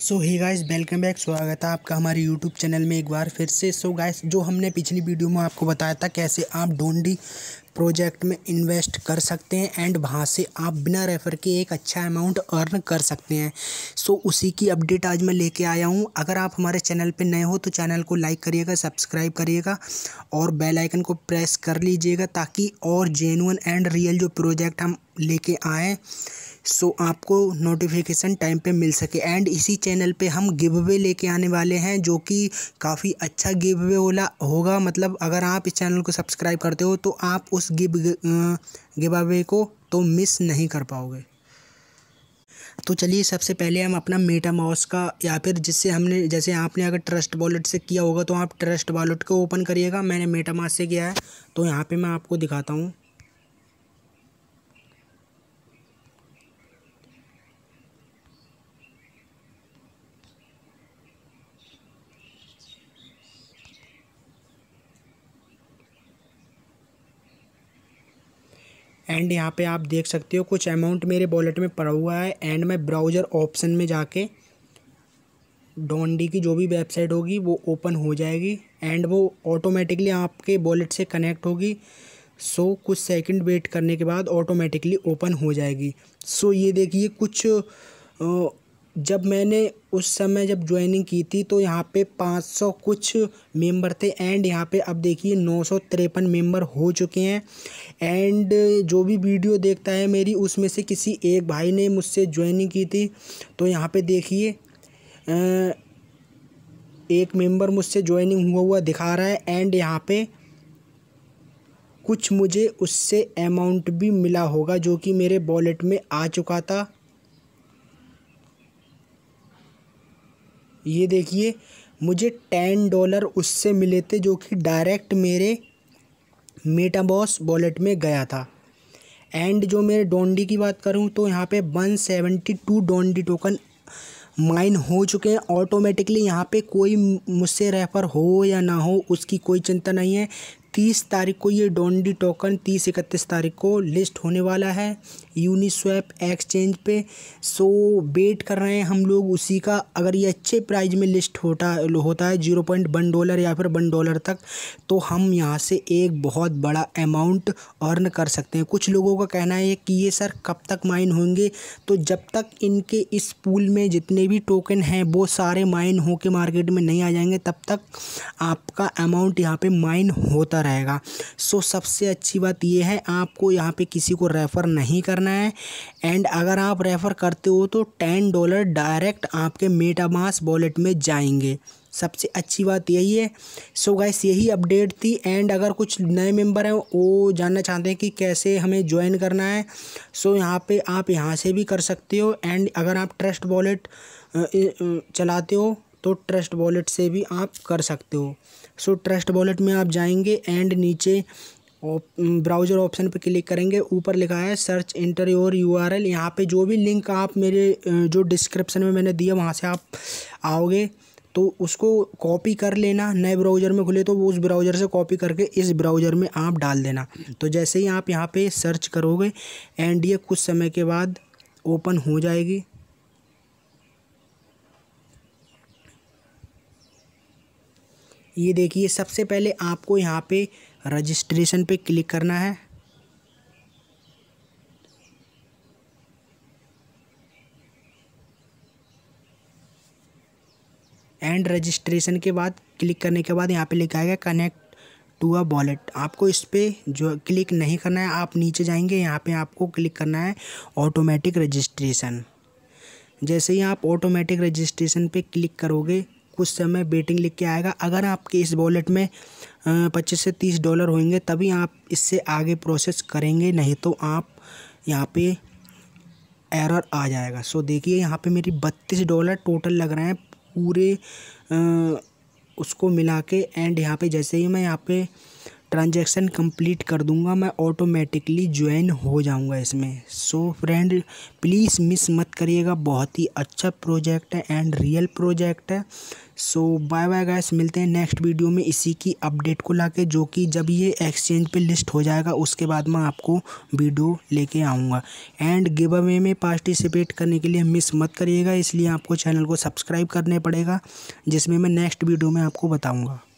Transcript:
सो hi guys welcome back स्वागत है आपका हमारे यूट्यूब चैनल में एक बार फिर से सो so गाइस जो हमने पिछली वीडियो में आपको बताया था कैसे आप डोंडी प्रोजेक्ट में इन्वेस्ट कर सकते हैं एंड वहाँ से आप बिना रेफ़र के एक अच्छा अमाउंट अर्न कर सकते हैं सो so, उसी की अपडेट आज मैं लेके आया हूँ अगर आप हमारे चैनल पे नए हो तो चैनल को लाइक करिएगा सब्सक्राइब करिएगा और बेल आइकन को प्रेस कर लीजिएगा ताकि और जेनुअन एंड रियल जो प्रोजेक्ट हम लेके आएँ सो so, आपको नोटिफिकेशन टाइम पे मिल सके एंड इसी चैनल पे हम गिव अवे लेके आने वाले हैं जो कि काफ़ी अच्छा गिव अवे होला होगा मतलब अगर आप इस चैनल को सब्सक्राइब करते हो तो आप उस गिव गिव अवे को तो मिस नहीं कर पाओगे तो चलिए सबसे पहले हम अपना मेटा माउस का या फिर जिससे हमने जैसे आपने अगर ट्रस्ट वॉलेट से किया होगा तो आप ट्रस्ट वॉलेट को ओपन करिएगा मैंने मेटा माउस से किया है तो यहाँ पे मैं आपको दिखाता हूँ एंड यहाँ पे आप देख सकते हो कुछ अमाउंट मेरे वॉलेट में पड़ा हुआ है एंड मैं ब्राउज़र ऑप्शन में जाके डोंडी की जो भी वेबसाइट होगी वो ओपन हो जाएगी एंड वो ऑटोमेटिकली आपके वॉलेट से कनेक्ट होगी सो so, कुछ सेकंड वेट करने के बाद ऑटोमेटिकली ओपन हो जाएगी सो so, ये देखिए कुछ जब मैंने उस समय जब ज्वाइनिंग की थी तो यहाँ पे पाँच सौ कुछ मेंबर थे एंड यहाँ पे अब देखिए नौ सौ तिरपन मेंबर हो चुके हैं एंड जो भी वीडियो देखता है मेरी उसमें से किसी एक भाई ने मुझसे ज्वाइनिंग की थी तो यहाँ पे देखिए एक मेंबर मुझसे ज्वाइनिंग हुआ हुआ दिखा रहा है एंड यहाँ पे कुछ मुझे उससे अमाउंट भी मिला होगा जो कि मेरे वॉलेट में आ चुका था ये देखिए मुझे टेन डॉलर उससे मिले थे जो कि डायरेक्ट मेरे मेटाबॉस वॉलेट में गया था एंड जो मेरे डोंडी की बात करूँ तो यहाँ पे वन सेवेंटी टू डोंडी टोकन माइन हो चुके हैं ऑटोमेटिकली यहाँ पे कोई मुझसे रेफ़र हो या ना हो उसकी कोई चिंता नहीं है तीस तारीख को ये डोंडी टोकन तीस इकतीस तारीख को लिस्ट होने वाला है यूनिस्वैप एक्सचेंज पे सो वेट कर रहे हैं हम लोग उसी का अगर ये अच्छे प्राइस में लिस्ट होता होता है जीरो पॉइंट वन डॉलर या फिर वन डॉलर तक तो हम यहाँ से एक बहुत बड़ा अमाउंट अर्न कर सकते हैं कुछ लोगों का कहना है कि ये सर कब तक माइन होंगे तो जब तक इनके इस पूल में जितने भी टोकन हैं वो सारे माइन होके मार्केट में नहीं आ जाएंगे तब तक आपका अमाउंट यहाँ पर माइन होता रहेगा सो सबसे अच्छी बात यह है आपको यहाँ पे किसी को रेफ़र नहीं करना है एंड अगर आप रेफ़र करते हो तो टेन डॉलर डायरेक्ट आपके मेटामास वॉलेट में जाएंगे सबसे अच्छी बात यही है सो so गाइस यही अपडेट थी एंड अगर कुछ नए मेंबर हैं वो जानना चाहते हैं कि कैसे हमें ज्वाइन करना है सो so यहाँ पे आप यहाँ से भी कर सकते हो एंड अगर आप ट्रस्ट वॉलेट चलाते हो तो ट्रस्ट वॉलेट से भी आप कर सकते हो सो ट्रस्ट वॉलेट में आप जाएंगे एंड नीचे ब्राउज़र ऑप्शन पर क्लिक करेंगे ऊपर लिखा है search enter your U R L यहाँ पर जो भी लिंक आप मेरे जो डिस्क्रिप्शन में मैंने दिया वहाँ से आप आओगे तो उसको कॉपी कर लेना नए ब्राउज़र में खुले तो वो उस ब्राउज़र से कॉपी करके इस ब्राउज़र में आप डाल देना तो जैसे ही आप यहाँ पे सर्च करोगे एंड ये कुछ समय के बाद ओपन हो जाएगी ये देखिए सबसे पहले आपको यहाँ पे रजिस्ट्रेशन पे क्लिक करना है एंड रजिस्ट्रेशन के बाद क्लिक करने के बाद यहाँ पे लिखा आएगा कनेक्ट टू अ वॉलेट आपको इस पर जो क्लिक नहीं करना है आप नीचे जाएंगे यहाँ पे आपको क्लिक करना है ऑटोमेटिक रजिस्ट्रेशन जैसे ही आप ऑटोमेटिक रजिस्ट्रेशन पे क्लिक करोगे कुछ समय बेटिंग लिख के आएगा अगर आपके इस वॉलेट में पच्चीस से तीस डॉलर होंगे तभी आप इससे आगे प्रोसेस करेंगे नहीं तो आप यहाँ पे एरर आ जाएगा सो देखिए यहाँ पे मेरी बत्तीस डॉलर टोटल लग रहे हैं पूरे आ, उसको मिला के एंड यहाँ पे जैसे ही मैं यहाँ पे ट्रांजैक्शन कंप्लीट कर दूंगा मैं ऑटोमेटिकली ज्वाइन हो जाऊंगा इसमें सो फ्रेंड प्लीज़ मिस मत करिएगा बहुत ही अच्छा प्रोजेक्ट है एंड रियल प्रोजेक्ट है सो बाय बाय गैस मिलते हैं नेक्स्ट वीडियो में इसी की अपडेट को लाके जो कि जब ये एक्सचेंज पे लिस्ट हो जाएगा उसके बाद मैं आपको वीडियो लेके आऊँगा एंड गिव अवे में पार्टिसिपेट करने के लिए मिस मत करिएगा इसलिए आपको चैनल को सब्सक्राइब करने पड़ेगा जिसमें मैं नेक्स्ट वीडियो में आपको बताऊँगा